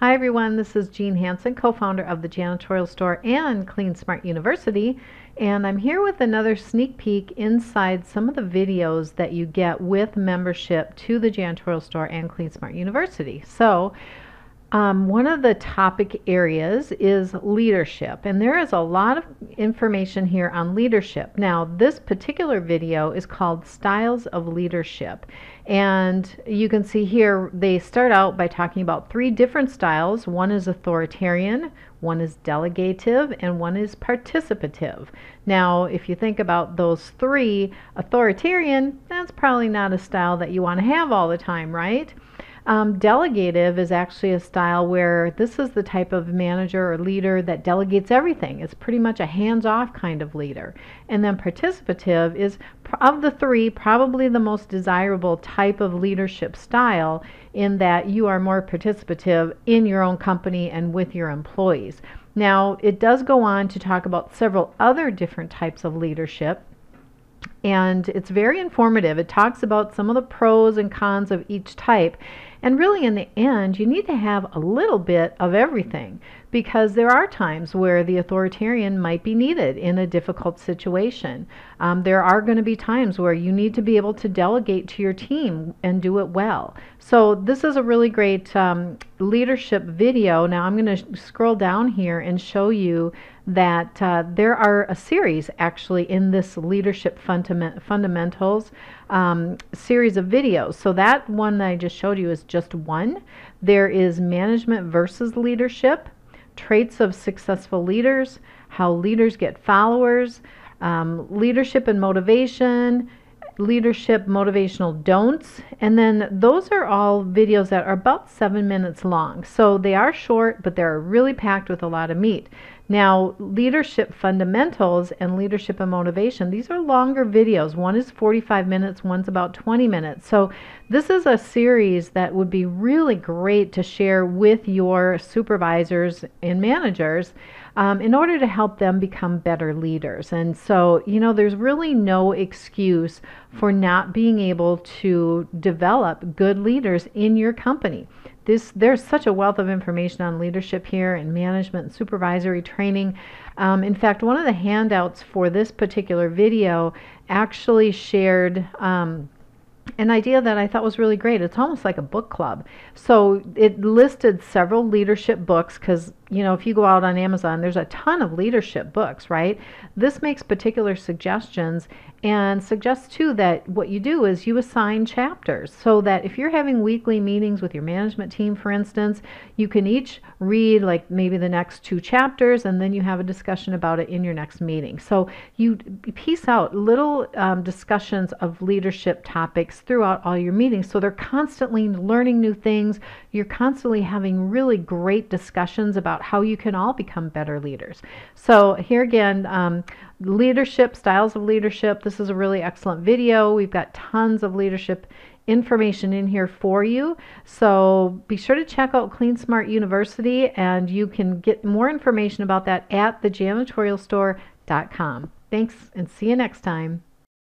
Hi everyone, this is Jean Hanson, co-founder of the Janitorial Store and Clean Smart University, and I'm here with another sneak peek inside some of the videos that you get with membership to the Janitorial Store and Clean Smart University. So um, one of the topic areas is leadership, and there is a lot of information here on leadership. Now, this particular video is called Styles of Leadership, and you can see here they start out by talking about three different styles one is authoritarian, one is delegative, and one is participative. Now, if you think about those three, authoritarian, that's probably not a style that you want to have all the time, right? Um, delegative is actually a style where this is the type of manager or leader that delegates everything. It's pretty much a hands off kind of leader. And then participative is, of the three, probably the most desirable type of leadership style in that you are more participative in your own company and with your employees. Now, it does go on to talk about several other different types of leadership and it's very informative. It talks about some of the pros and cons of each type and really, in the end, you need to have a little bit of everything because there are times where the authoritarian might be needed in a difficult situation. Um, there are going to be times where you need to be able to delegate to your team and do it well. So, this is a really great um, leadership video. Now, I'm going to scroll down here and show you that uh, there are a series actually in this leadership fundament fundamentals um, series of videos. So, that one that I just showed you is just one. There is management versus leadership, traits of successful leaders, how leaders get followers, um, leadership and motivation, leadership motivational don'ts, and then those are all videos that are about seven minutes long. So they are short, but they're really packed with a lot of meat. Now, leadership fundamentals and leadership and motivation, these are longer videos. One is 45 minutes, one's about 20 minutes. So, this is a series that would be really great to share with your supervisors and managers um, in order to help them become better leaders. And so, you know, there's really no excuse for not being able to develop good leaders in your company. This, there's such a wealth of information on leadership here and management and supervisory training. Um, in fact, one of the handouts for this particular video actually shared. Um, an idea that I thought was really great. It's almost like a book club. So it listed several leadership books because, you know, if you go out on Amazon, there's a ton of leadership books, right? This makes particular suggestions and suggests too that what you do is you assign chapters so that if you're having weekly meetings with your management team, for instance, you can each read like maybe the next two chapters and then you have a discussion about it in your next meeting. So you piece out little um, discussions of leadership topics throughout all your meetings. So they're constantly learning new things. You're constantly having really great discussions about how you can all become better leaders. So here again, um, leadership, styles of leadership. This is a really excellent video. We've got tons of leadership information in here for you. So be sure to check out Clean Smart University and you can get more information about that at janitorialstore.com. Thanks and see you next time.